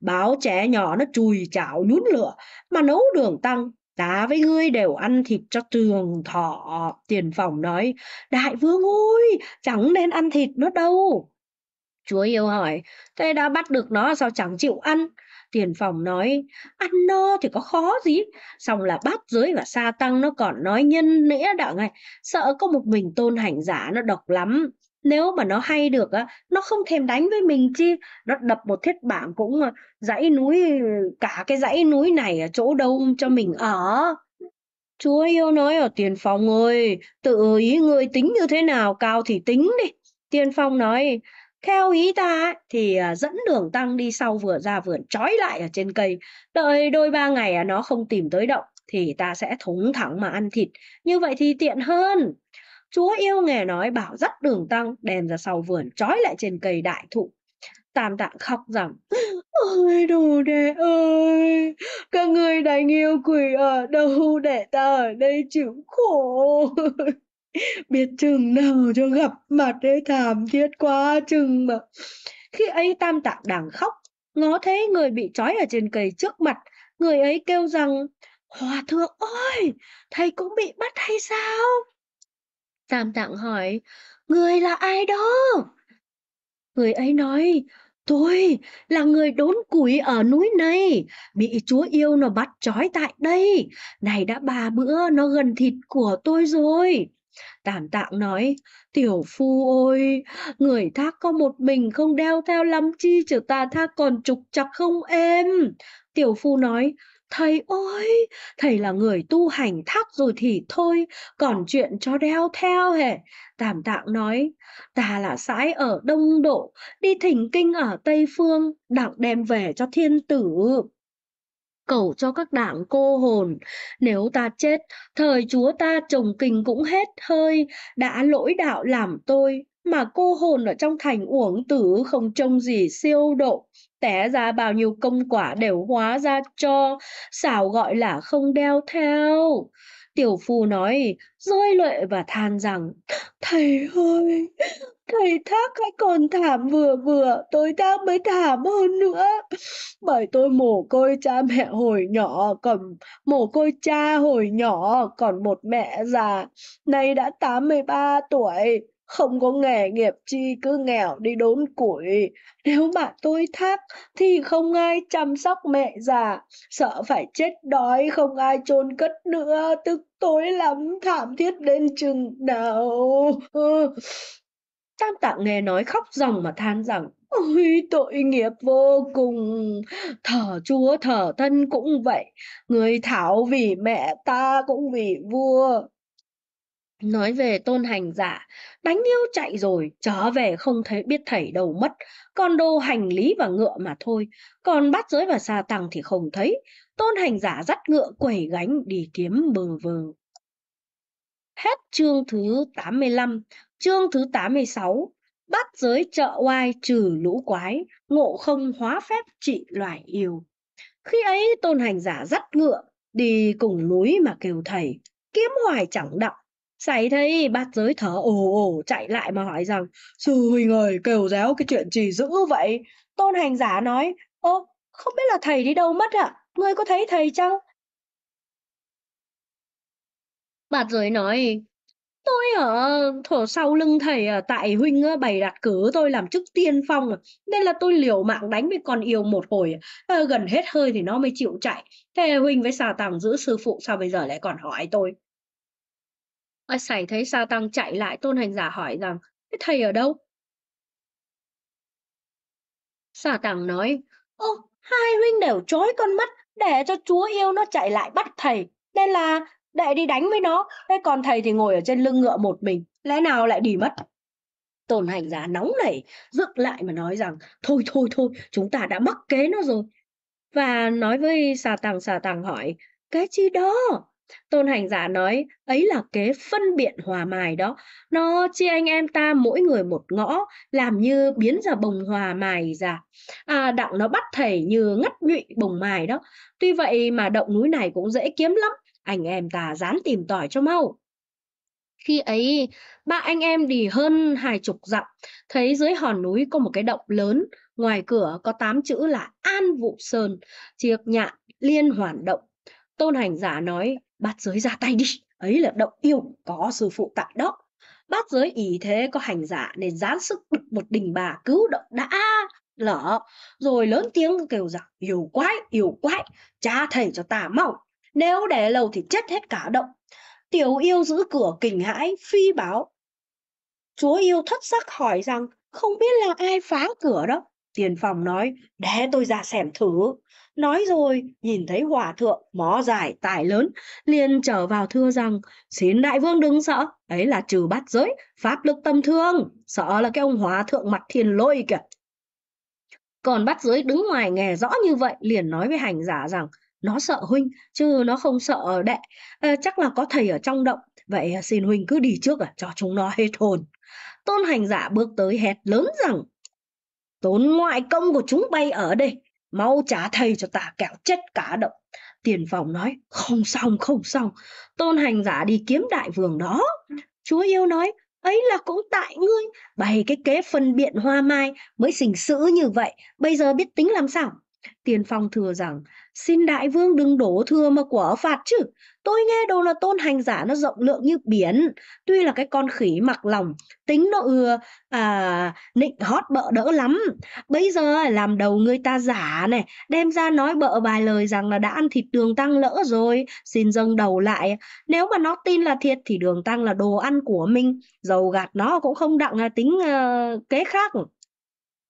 Báo trẻ nhỏ nó chùi chảo nhún lửa, mà nấu đường tăng. Ta với ngươi đều ăn thịt cho trường thọ. Tiền phòng nói, đại vương ơi, chẳng nên ăn thịt nó đâu. Chúa yêu hỏi, thế đã bắt được nó sao chẳng chịu ăn? tiền phòng nói ăn no thì có khó gì xong là bát giới và sa tăng nó còn nói nhân nghĩa đạo này sợ có một mình tôn hành giả nó độc lắm nếu mà nó hay được á nó không thèm đánh với mình chi nó đập một thiết bảng cũng ờ, dãy núi cả cái dãy núi này ở chỗ đâu cho mình ở chúa yêu nói ở tiền phòng ơi tự ý người tính như thế nào cao thì tính đi tiền phong nói theo ý ta thì à, dẫn đường tăng đi sau vừa ra vườn trói lại ở trên cây đợi đôi ba ngày à, nó không tìm tới động thì ta sẽ thúng thẳng mà ăn thịt như vậy thì tiện hơn chúa yêu nghe nói bảo dắt đường tăng đèn ra sau vườn trói lại trên cây đại thụ tam tạng khóc rằng ôi đồ đệ ơi các người đánh yêu quỷ ở đâu để ta ở đây chịu khổ [LAUGHS] [LAUGHS] biết chừng nào cho gặp mặt ấy thảm thiết quá chừng mà khi ấy tam tạng đang khóc ngó thấy người bị trói ở trên cây trước mặt người ấy kêu rằng hòa thượng ơi thầy cũng bị bắt hay sao tam tạng hỏi người là ai đó người ấy nói tôi là người đốn củi ở núi này bị chúa yêu nó bắt trói tại đây này đã ba bữa nó gần thịt của tôi rồi Tản tạng nói, tiểu phu ôi, người thác có một mình không đeo theo lắm chi, chở ta thác còn trục chặt không êm. Tiểu phu nói, Thầy ơi, thầy là người tu hành thác rồi thì thôi, còn chuyện cho đeo theo hề. Tàm tạng nói, ta là sãi ở Đông Độ, đi thỉnh kinh ở Tây Phương, đặng đem về cho thiên tử cầu cho các đảng cô hồn. Nếu ta chết, thời chúa ta trồng kinh cũng hết hơi, đã lỗi đạo làm tôi, mà cô hồn ở trong thành uổng tử không trông gì siêu độ. Té ra bao nhiêu công quả đều hóa ra cho, xảo gọi là không đeo theo. Tiểu phu nói, rơi lệ và than rằng, Thầy ơi, Thầy thác hãy còn thảm vừa vừa, tôi đang mới thảm hơn nữa. Bởi tôi mồ côi cha mẹ hồi nhỏ, còn mồ côi cha hồi nhỏ, còn một mẹ già, nay đã 83 tuổi, không có nghề nghiệp chi cứ nghèo đi đốn củi. Nếu mà tôi thác thì không ai chăm sóc mẹ già, sợ phải chết đói không ai chôn cất nữa, tức tối lắm thảm thiết đến chừng nào. Tam tạng nghe nói khóc ròng mà than rằng Ôi tội nghiệp vô cùng Thở chúa thở thân cũng vậy Người thảo vì mẹ ta cũng vì vua Nói về tôn hành giả Đánh yêu chạy rồi Trở về không thấy biết thảy đầu mất Còn đô hành lý và ngựa mà thôi Còn bát giới và sa tăng thì không thấy Tôn hành giả dắt ngựa quẩy gánh đi kiếm bờ vờ hết chương thứ 85, chương thứ 86, bắt giới trợ oai trừ lũ quái, ngộ không hóa phép trị loài yêu. Khi ấy tôn hành giả dắt ngựa, đi cùng núi mà kêu thầy, kiếm hoài chẳng đọng. Xảy thấy bát giới thở ồ ồ chạy lại mà hỏi rằng, sư huynh ơi kêu réo cái chuyện gì dữ vậy? Tôn hành giả nói, ô không biết là thầy đi đâu mất ạ, à? ngươi có thấy thầy chăng? bà giới nói, tôi ở thổ sau lưng thầy à, tại huynh bày đặt cử tôi làm chức tiên phong à. nên là tôi liều mạng đánh với con yêu một hồi à. ờ, gần hết hơi thì nó mới chịu chạy thế huynh với xà tăng giữ sư phụ sao bây giờ lại còn hỏi tôi à, sảy thấy xà tăng chạy lại tôn hành giả hỏi rằng thầy ở đâu xà tăng nói ô hai huynh đều trói con mắt để cho chúa yêu nó chạy lại bắt thầy nên là đệ đi đánh với nó thế còn thầy thì ngồi ở trên lưng ngựa một mình lẽ nào lại đi mất tôn hành giả nóng nảy dựng lại mà nói rằng thôi thôi thôi chúng ta đã mắc kế nó rồi và nói với xà tàng xà tàng hỏi cái chi đó tôn hành giả nói ấy là kế phân biện hòa mài đó nó chia anh em ta mỗi người một ngõ làm như biến ra bồng hòa mài ra à, đặng nó bắt thầy như ngắt nhụy bồng mài đó tuy vậy mà động núi này cũng dễ kiếm lắm anh em ta dán tìm tỏi cho mau. Khi ấy, ba anh em đi hơn hai chục dặm, thấy dưới hòn núi có một cái động lớn, ngoài cửa có tám chữ là An Vụ Sơn, chiếc nhạn liên hoàn động. Tôn hành giả nói, bát giới ra tay đi, ấy là động yêu, có sư phụ tại đó. Bát giới ý thế có hành giả nên dán sức đực một đình bà cứu động đã lở, rồi lớn tiếng kêu rằng, yêu quái, yêu quái, cha thầy cho ta mau nếu để lâu thì chết hết cả động. Tiểu yêu giữ cửa kinh hãi, phi báo. Chúa yêu thất sắc hỏi rằng không biết là ai phá cửa đó. Tiền phòng nói, để tôi ra xem thử. Nói rồi, nhìn thấy hòa thượng, mó dài, tài lớn, liền trở vào thưa rằng, xin đại vương đừng sợ, ấy là trừ bát giới, pháp lực tâm thương, sợ là cái ông hòa thượng mặt thiên lôi kìa. Còn bát giới đứng ngoài nghe rõ như vậy, liền nói với hành giả rằng, nó sợ huynh chứ nó không sợ đệ ờ, chắc là có thầy ở trong động vậy ờ, xin huynh cứ đi trước à, cho chúng nó hết hồn tôn hành giả bước tới hét lớn rằng tốn ngoại công của chúng bay ở đây mau trả thầy cho ta kẹo chết cả động tiền phòng nói không xong không xong tôn hành giả đi kiếm đại vườn đó chúa yêu nói ấy là cũng tại ngươi bày cái kế phân biện hoa mai mới sình sữ như vậy bây giờ biết tính làm sao tiền phong thừa rằng xin đại vương đừng đổ thừa mà quả phạt chứ. Tôi nghe đồ là tôn hành giả nó rộng lượng như biển, tuy là cái con khỉ mặc lòng, tính nó ừa à, nịnh hót bợ đỡ lắm. Bây giờ làm đầu người ta giả này, đem ra nói bợ bài lời rằng là đã ăn thịt đường tăng lỡ rồi, xin dâng đầu lại. Nếu mà nó tin là thiệt thì đường tăng là đồ ăn của mình, dầu gạt nó cũng không đặng là tính uh, kế khác.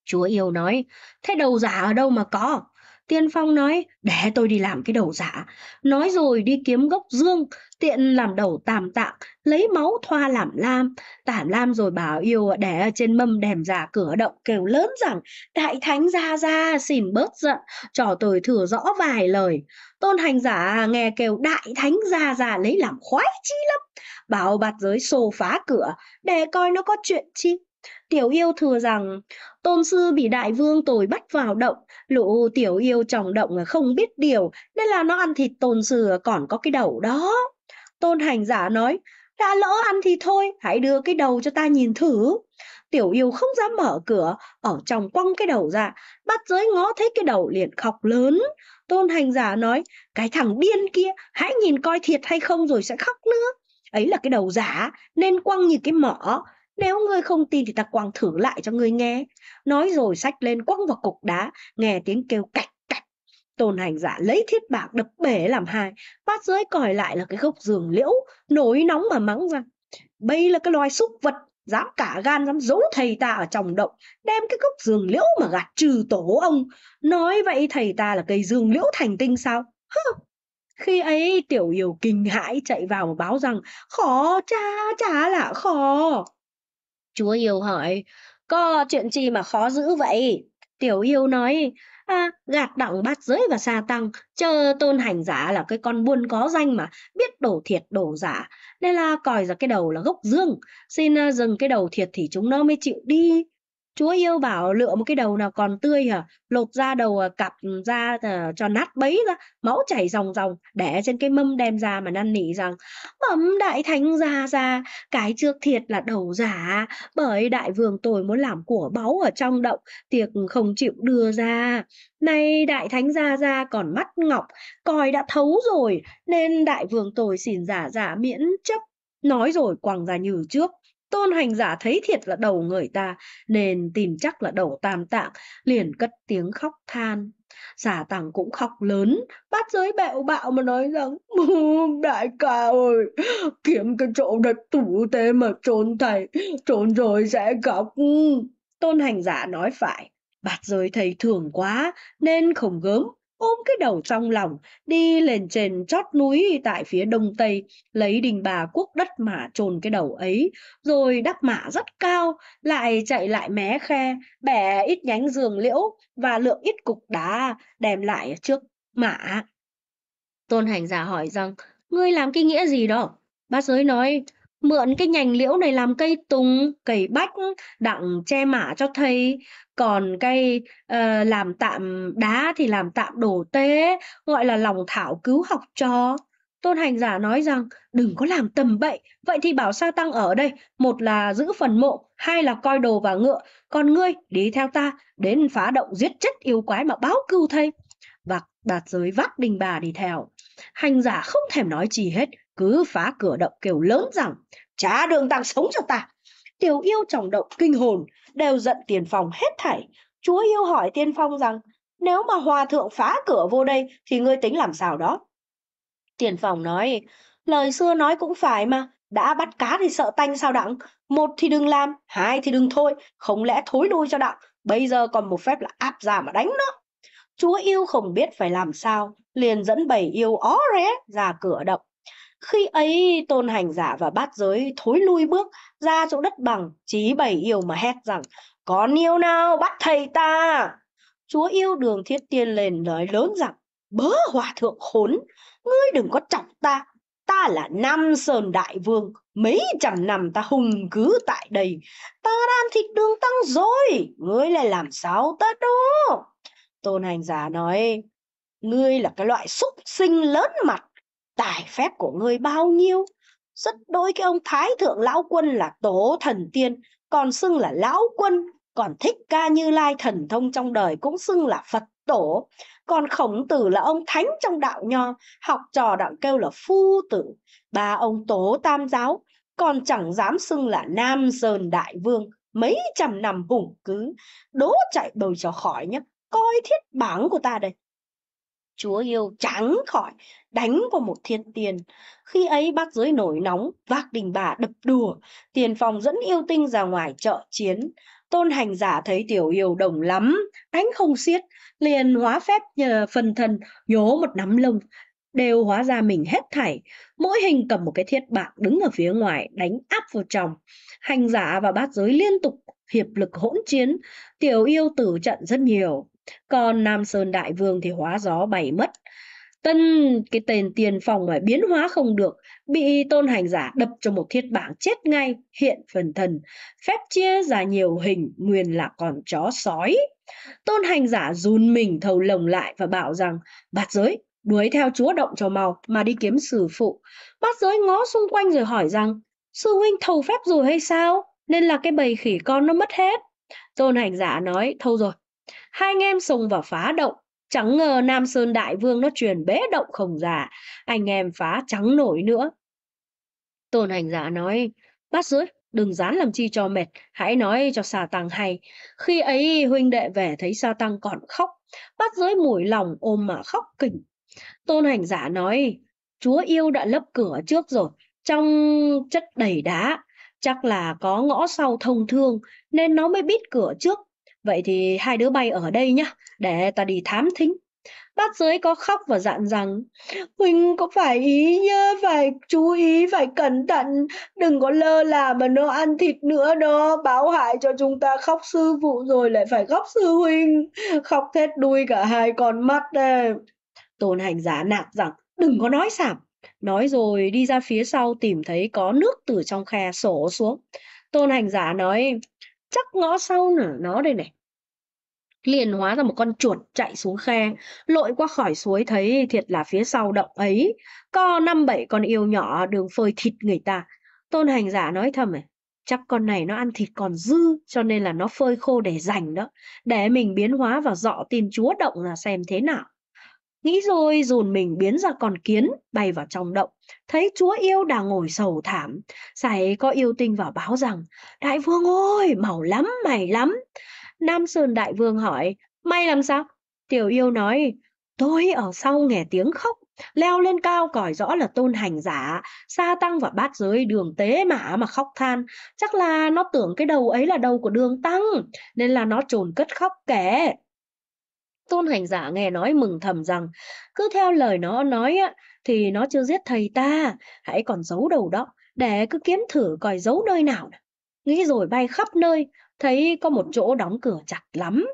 Chúa yêu nói, thế đầu giả ở đâu mà có? Tiên Phong nói, để tôi đi làm cái đầu giả. Dạ. Nói rồi đi kiếm gốc dương, tiện làm đầu tàm tạng, lấy máu thoa làm lam. tản lam rồi bảo yêu để ở trên mâm đèm giả dạ cửa động kêu lớn rằng, đại thánh ra ra, xỉm bớt giận, cho tôi thừa rõ vài lời. Tôn hành giả nghe kêu đại thánh ra ra lấy làm khoái chi lắm. Bảo bạt giới xô phá cửa, để coi nó có chuyện chi Tiểu yêu thừa rằng, tôn sư bị đại vương tồi bắt vào động, lũ tiểu yêu trọng động không biết điều, nên là nó ăn thịt tôn sư còn có cái đầu đó. Tôn hành giả nói, đã lỡ ăn thì thôi, hãy đưa cái đầu cho ta nhìn thử. Tiểu yêu không dám mở cửa, ở trong quăng cái đầu ra, bắt giới ngó thấy cái đầu liền khóc lớn. Tôn hành giả nói, cái thằng điên kia, hãy nhìn coi thiệt hay không rồi sẽ khóc nữa. Ấy là cái đầu giả, nên quăng như cái mỏ, nếu ngươi không tin thì ta quăng thử lại cho ngươi nghe. Nói rồi sách lên quăng vào cục đá, nghe tiếng kêu cạch cạch. Tôn hành giả lấy thiết bạc đập bể làm hai, bát dưới còi lại là cái gốc giường liễu, nổi nóng mà mắng ra. Bây là cái loài súc vật, dám cả gan dám giấu thầy ta ở trong động, đem cái gốc giường liễu mà gạt trừ tổ ông. Nói vậy thầy ta là cây giường liễu thành tinh sao? khi ấy tiểu yêu kinh hãi chạy vào báo rằng khó cha cha là khó. Chúa yêu hỏi, có chuyện gì mà khó giữ vậy? Tiểu yêu nói, à, gạt đặng bát giới và sa tăng, chờ tôn hành giả là cái con buôn có danh mà, biết đổ thiệt đổ giả, nên là còi ra cái đầu là gốc dương, xin ờ, dừng cái đầu thiệt thì chúng nó mới chịu đi. Chúa yêu bảo lựa một cái đầu nào còn tươi hả, lột ra đầu à, cặp ra à, cho nát bấy ra, máu chảy ròng ròng, để trên cái mâm đem ra mà năn nỉ rằng, bẩm đại thánh ra ra cái trước thiệt là đầu giả, bởi đại vương tôi muốn làm của báu ở trong động, tiệc không chịu đưa ra. Nay đại thánh ra ra còn mắt ngọc, coi đã thấu rồi, nên đại vương tôi xin giả giả miễn chấp Nói rồi quẳng ra như trước, tôn hành giả thấy thiệt là đầu người ta, nên tìm chắc là đầu tam tạng, liền cất tiếng khóc than. Giả tàng cũng khóc lớn, bát giới bẹo bạo mà nói rằng, đại ca ơi, kiếm cái chỗ đất tủ thế mà trốn thầy, trốn rồi sẽ khóc. Ừ, tôn hành giả nói phải, bát giới thầy thường quá, nên không gớm, ôm cái đầu trong lòng, đi lên trên chót núi tại phía đông tây, lấy đình bà quốc đất mà trồn cái đầu ấy, rồi đắp mạ rất cao, lại chạy lại mé khe, bẻ ít nhánh giường liễu và lượng ít cục đá đem lại trước mạ. Tôn hành giả hỏi rằng, ngươi làm cái nghĩa gì đó? Bác giới nói, mượn cái nhành liễu này làm cây tùng, cầy bách, đặng che mả cho thầy. Còn cây uh, ờ, làm tạm đá thì làm tạm đồ tế, gọi là lòng thảo cứu học cho Tôn hành giả nói rằng đừng có làm tầm bậy, vậy thì bảo sa tăng ở đây, một là giữ phần mộ, hai là coi đồ và ngựa, còn ngươi đi theo ta, đến phá động giết chết yêu quái mà báo cưu thầy và đạt giới vác đình bà đi theo. Hành giả không thèm nói gì hết, cứ phá cửa động kêu lớn rằng trả đường tăng sống cho ta tiểu yêu trọng động kinh hồn đều giận tiền phòng hết thảy chúa yêu hỏi tiên phong rằng nếu mà hòa thượng phá cửa vô đây thì ngươi tính làm sao đó tiền phòng nói lời xưa nói cũng phải mà đã bắt cá thì sợ tanh sao đặng một thì đừng làm hai thì đừng thôi không lẽ thối đuôi cho đặng bây giờ còn một phép là áp ra mà đánh nữa chúa yêu không biết phải làm sao liền dẫn bảy yêu ó ré ra cửa động khi ấy tôn hành giả và bát giới thối lui bước ra chỗ đất bằng, chí bày yêu mà hét rằng, có yêu nào bắt thầy ta. Chúa yêu đường thiết tiên lên nói lớn rằng, bớ hòa thượng khốn, ngươi đừng có chọc ta, ta là Nam Sơn Đại Vương, mấy trăm năm ta hùng cứ tại đây, ta ăn thịt đường tăng rồi, ngươi lại làm sao ta đó. Tôn hành giả nói, ngươi là cái loại súc sinh lớn mặt, tài phép của ngươi bao nhiêu rất đối cái ông thái thượng lão quân là tổ thần tiên còn xưng là lão quân còn thích ca như lai thần thông trong đời cũng xưng là phật tổ còn khổng tử là ông thánh trong đạo nho học trò đạo kêu là phu tử ba ông tổ tam giáo còn chẳng dám xưng là nam sơn đại vương mấy trăm năm hùng cứ đố chạy bầu cho khỏi nhé coi thiết bảng của ta đây Chúa yêu trắng khỏi đánh vào một thiên tiền. Khi ấy bát giới nổi nóng, vác đình bà đập đùa, tiền phòng dẫn yêu tinh ra ngoài chợ chiến. Tôn hành giả thấy tiểu yêu đồng lắm, đánh không xiết, liền hóa phép nhờ phần thân nhố một nắm lông, đều hóa ra mình hết thảy. Mỗi hình cầm một cái thiết bạc đứng ở phía ngoài, đánh áp vào trong. Hành giả và bát giới liên tục hiệp lực hỗn chiến, tiểu yêu tử trận rất nhiều, còn Nam Sơn Đại Vương thì hóa gió bay mất. Tân cái tên tiền phòng mà biến hóa không được, bị tôn hành giả đập cho một thiết bảng chết ngay, hiện phần thần. Phép chia ra nhiều hình, nguyên là còn chó sói. Tôn hành giả run mình thầu lồng lại và bảo rằng, bạt giới, đuổi theo chúa động cho màu mà đi kiếm sư phụ. Bát giới ngó xung quanh rồi hỏi rằng, sư huynh thầu phép rồi hay sao? Nên là cái bầy khỉ con nó mất hết. Tôn hành giả nói, thâu rồi, Hai anh em sùng vào phá động, chẳng ngờ Nam Sơn Đại Vương nó truyền bế động không giả, anh em phá trắng nổi nữa. Tôn hành giả dạ nói, bắt rưỡi, đừng dán làm chi cho mệt, hãy nói cho sa tăng hay. Khi ấy huynh đệ về thấy sa tăng còn khóc, bắt dưới mùi lòng ôm mà khóc kỉnh. Tôn hành giả dạ nói, chúa yêu đã lấp cửa trước rồi, trong chất đầy đá, chắc là có ngõ sau thông thương nên nó mới biết cửa trước Vậy thì hai đứa bay ở đây nhá, để ta đi thám thính. bát giới có khóc và dặn rằng, Huynh có phải ý nhớ phải chú ý, phải cẩn thận, đừng có lơ là mà nó ăn thịt nữa đó, báo hại cho chúng ta khóc sư phụ rồi lại phải khóc sư huynh, khóc hết đuôi cả hai con mắt đây. À. Tôn hành giả nạc rằng, đừng có nói sảm. Nói rồi đi ra phía sau tìm thấy có nước từ trong khe sổ xuống. Tôn hành giả nói, chắc ngõ sau nữa nó đây này liền hóa ra một con chuột chạy xuống khe, lội qua khỏi suối thấy thiệt là phía sau động ấy, co năm bảy con yêu nhỏ đường phơi thịt người ta. Tôn hành giả nói thầm à, chắc con này nó ăn thịt còn dư cho nên là nó phơi khô để dành đó, để mình biến hóa vào dọ tin chúa động là xem thế nào. Nghĩ rồi dùn mình biến ra con kiến, bay vào trong động, thấy chúa yêu đang ngồi sầu thảm. Xảy có yêu tinh vào báo rằng, đại vương ơi, màu lắm, mày lắm. Nam Sơn Đại Vương hỏi, may làm sao? Tiểu yêu nói, tôi ở sau nghe tiếng khóc, leo lên cao còi rõ là tôn hành giả, sa tăng và bát giới đường tế mã mà khóc than. Chắc là nó tưởng cái đầu ấy là đầu của đường tăng, nên là nó trồn cất khóc kẻ. Tôn hành giả nghe nói mừng thầm rằng, cứ theo lời nó nói á, thì nó chưa giết thầy ta, hãy còn giấu đầu đó, để cứ kiếm thử coi giấu nơi nào. Nghĩ rồi bay khắp nơi, thấy có một chỗ đóng cửa chặt lắm.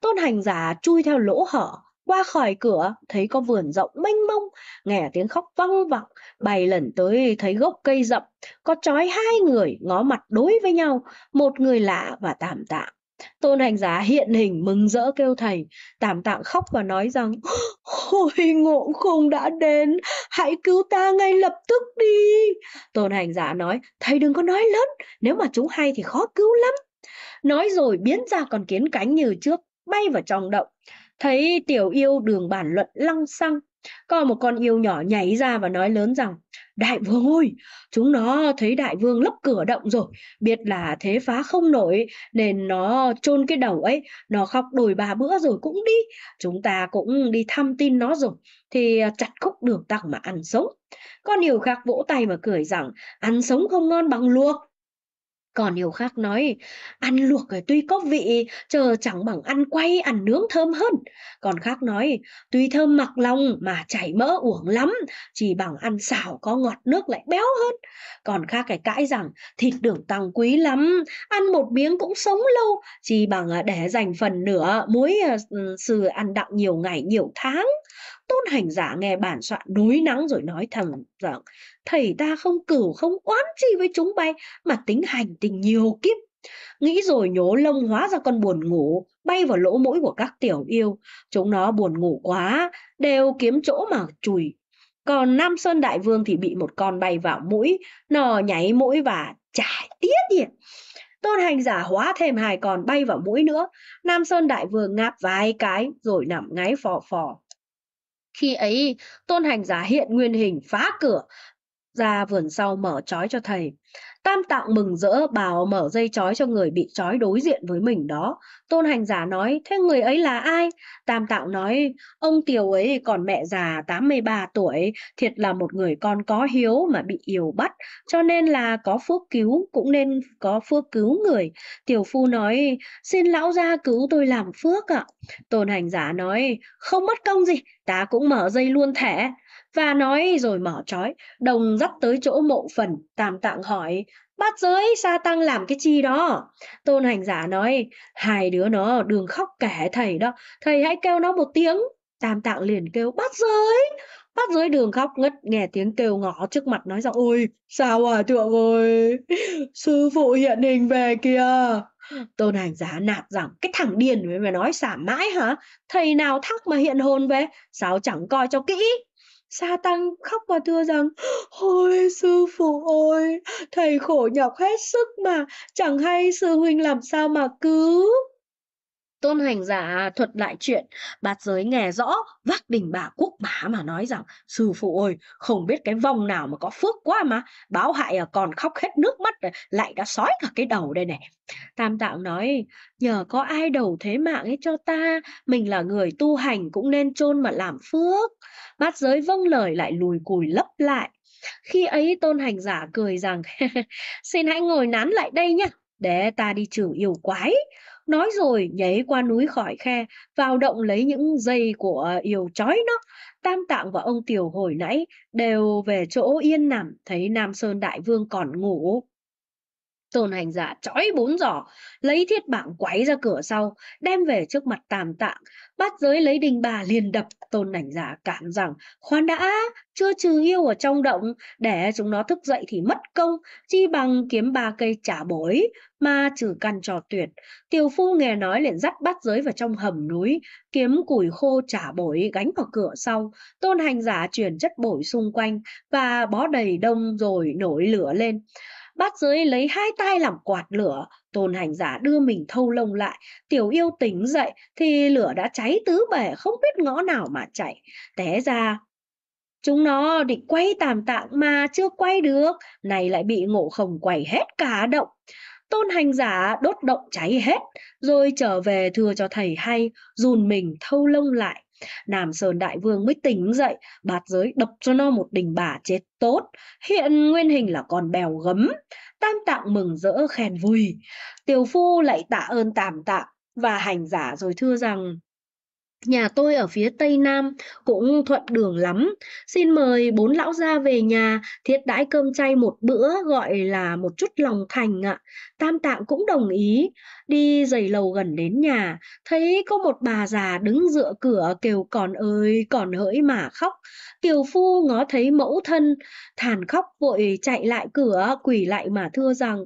Tôn hành giả chui theo lỗ hở, qua khỏi cửa, thấy có vườn rộng mênh mông, nghe tiếng khóc văng vọng, bay lần tới thấy gốc cây rậm, có trói hai người ngó mặt đối với nhau, một người lạ và tạm tạng. Tôn hành giả hiện hình mừng rỡ kêu thầy, tạm tạng khóc và nói rằng, ôi ngộ không đã đến, hãy cứu ta ngay lập tức đi. Tôn hành giả nói, thầy đừng có nói lớn, nếu mà chúng hay thì khó cứu lắm. Nói rồi biến ra con kiến cánh như trước, bay vào trong động. Thấy tiểu yêu đường bản luận lăng xăng, có một con yêu nhỏ nhảy ra và nói lớn rằng Đại vương ơi, chúng nó thấy đại vương lấp cửa động rồi, biết là thế phá không nổi nên nó chôn cái đầu ấy, nó khóc đồi bà bữa rồi cũng đi. Chúng ta cũng đi thăm tin nó rồi, thì à, chặt khúc đường tặng mà ăn sống. Con yêu khác vỗ tay mà cười rằng ăn sống không ngon bằng luộc còn nhiều khác nói ăn luộc tuy có vị chờ chẳng bằng ăn quay ăn nướng thơm hơn còn khác nói tuy thơm mặc lòng mà chảy mỡ uổng lắm chỉ bằng ăn xào có ngọt nước lại béo hơn còn khác cái cãi rằng thịt đường tăng quý lắm ăn một miếng cũng sống lâu chỉ bằng à, để dành phần nửa muối à, ừ, sừ ăn đặng nhiều ngày nhiều tháng tôn hành giả nghe bản soạn đối nắng rồi nói thẳng rằng thầy ta không cửu không oán gì với chúng bay mà tính hành tình nhiều kiếp Nghĩ rồi nhổ lông hóa ra con buồn ngủ, bay vào lỗ mũi của các tiểu yêu. Chúng nó buồn ngủ quá, đều kiếm chỗ mà chùi. Còn Nam Sơn Đại Vương thì bị một con bay vào mũi, nó nháy mũi và chảy tiết điện. Tôn hành giả hóa thêm hai con bay vào mũi nữa. Nam Sơn Đại Vương ngáp vài cái rồi nằm ngáy phò phò. Khi ấy, tôn hành giả hiện nguyên hình phá cửa ra vườn sau mở trói cho thầy. Tam tạng mừng rỡ bảo mở dây trói cho người bị trói đối diện với mình đó. Tôn hành giả nói, thế người ấy là ai? Tam tạng nói, ông Tiều ấy còn mẹ già 83 tuổi, thiệt là một người con có hiếu mà bị yểu bắt, cho nên là có phước cứu, cũng nên có phước cứu người. Tiểu phu nói, xin lão gia cứu tôi làm phước ạ. À. Tôn hành giả nói, không mất công gì, ta cũng mở dây luôn thẻ và nói rồi mở trói đồng dắt tới chỗ mộ phần tam tạng hỏi bát giới sa tăng làm cái chi đó tôn hành giả nói hai đứa nó đường khóc kẻ thầy đó thầy hãy kêu nó một tiếng tam tạng liền kêu bát giới bát giới đường khóc ngất nghe tiếng kêu ngõ trước mặt nói rằng ôi sao à thượng ơi [LAUGHS] sư phụ hiện hình về kìa Tôn hành giả nạt rằng cái thằng điên mới mà nói xả mãi hả? Thầy nào thắc mà hiện hồn về? Sao chẳng coi cho kỹ? Sa tăng khóc mà thưa rằng, Ôi sư phụ ơi, thầy khổ nhọc hết sức mà, chẳng hay sư huynh làm sao mà cứu. Tôn hành giả thuật lại chuyện, bạt giới nghe rõ, vác đình bà quốc bá mà nói rằng, sư phụ ơi, không biết cái vòng nào mà có phước quá mà, báo hại à, còn khóc hết nước mắt, à, lại đã sói cả cái đầu đây này. Tam tạng nói, nhờ có ai đầu thế mạng ấy cho ta, mình là người tu hành cũng nên chôn mà làm phước. Bát giới vâng lời lại lùi cùi lấp lại. Khi ấy tôn hành giả cười rằng, [LAUGHS] xin hãy ngồi nán lại đây nhé, để ta đi trừ yêu quái. Nói rồi nhảy qua núi khỏi khe, vào động lấy những dây của yêu chói nó. Tam Tạng và ông Tiểu hồi nãy đều về chỗ yên nằm, thấy Nam Sơn Đại Vương còn ngủ. Tôn hành giả dạ trói bốn giỏ, lấy thiết bảng quấy ra cửa sau, đem về trước mặt tàm tạng. Bát giới lấy đình bà liền đập, tôn hành giả dạ cảm rằng, khoan đã, chưa trừ yêu ở trong động, để chúng nó thức dậy thì mất công, chi bằng kiếm ba cây trả bối, mà trừ căn trò tuyệt. Tiểu phu nghe nói liền dắt bát giới vào trong hầm núi, kiếm củi khô trả bối gánh vào cửa sau. Tôn hành giả dạ chuyển chất bổi xung quanh và bó đầy đông rồi nổi lửa lên. Bát giới lấy hai tay làm quạt lửa, tôn hành giả đưa mình thâu lông lại. Tiểu yêu tỉnh dậy thì lửa đã cháy tứ bể, không biết ngõ nào mà chạy Té ra Chúng nó định quay tàm tạng mà chưa quay được, này lại bị ngộ khổng quẩy hết cả động. Tôn hành giả đốt động cháy hết, rồi trở về thừa cho thầy hay, dùn mình thâu lông lại. Nam Sơn Đại Vương mới tỉnh dậy, bạt giới đập cho nó một đình bà chết tốt. Hiện nguyên hình là con bèo gấm. Tam tạng mừng rỡ khen vui. Tiểu phu lại tạ ơn tam tạng và hành giả rồi thưa rằng Nhà tôi ở phía Tây Nam cũng thuận đường lắm. Xin mời bốn lão gia về nhà, thiết đãi cơm chay một bữa gọi là một chút lòng thành ạ. Tam Tạng cũng đồng ý. Đi giày lầu gần đến nhà, thấy có một bà già đứng dựa cửa kêu còn ơi, còn hỡi mà khóc. Kiều Phu ngó thấy mẫu thân, thản khóc vội chạy lại cửa, quỳ lại mà thưa rằng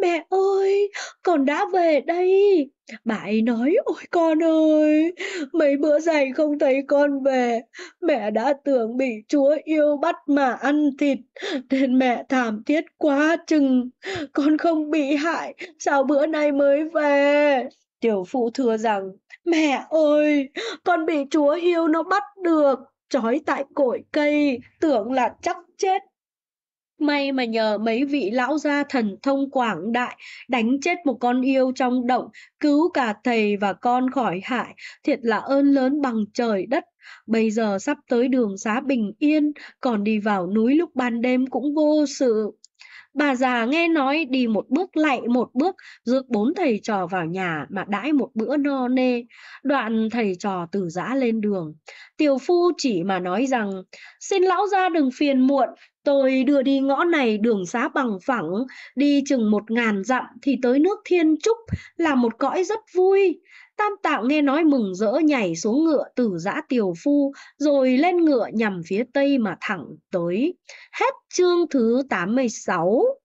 Mẹ ơi, con đã về đây. Bà ấy nói, ôi con ơi, mấy bữa dày không thấy con về. Mẹ đã tưởng bị chúa yêu bắt mà ăn thịt, nên mẹ thảm thiết quá chừng. Con không bị hại, sao bữa nay mới về? Tiểu phụ thừa rằng, mẹ ơi, con bị chúa yêu nó bắt được, trói tại cội cây, tưởng là chắc chết May mà nhờ mấy vị lão gia thần thông quảng đại đánh chết một con yêu trong động, cứu cả thầy và con khỏi hại, thiệt là ơn lớn bằng trời đất. Bây giờ sắp tới đường xá bình yên, còn đi vào núi lúc ban đêm cũng vô sự. Bà già nghe nói đi một bước lạy một bước, rước bốn thầy trò vào nhà mà đãi một bữa no nê. Đoạn thầy trò từ giã lên đường. Tiểu phu chỉ mà nói rằng, xin lão ra đừng phiền muộn, Tôi đưa đi ngõ này đường xá bằng phẳng, đi chừng một ngàn dặm thì tới nước Thiên Trúc là một cõi rất vui. Tam tạo nghe nói mừng rỡ nhảy xuống ngựa từ giã tiều phu, rồi lên ngựa nhằm phía tây mà thẳng tới. Hết chương thứ 86.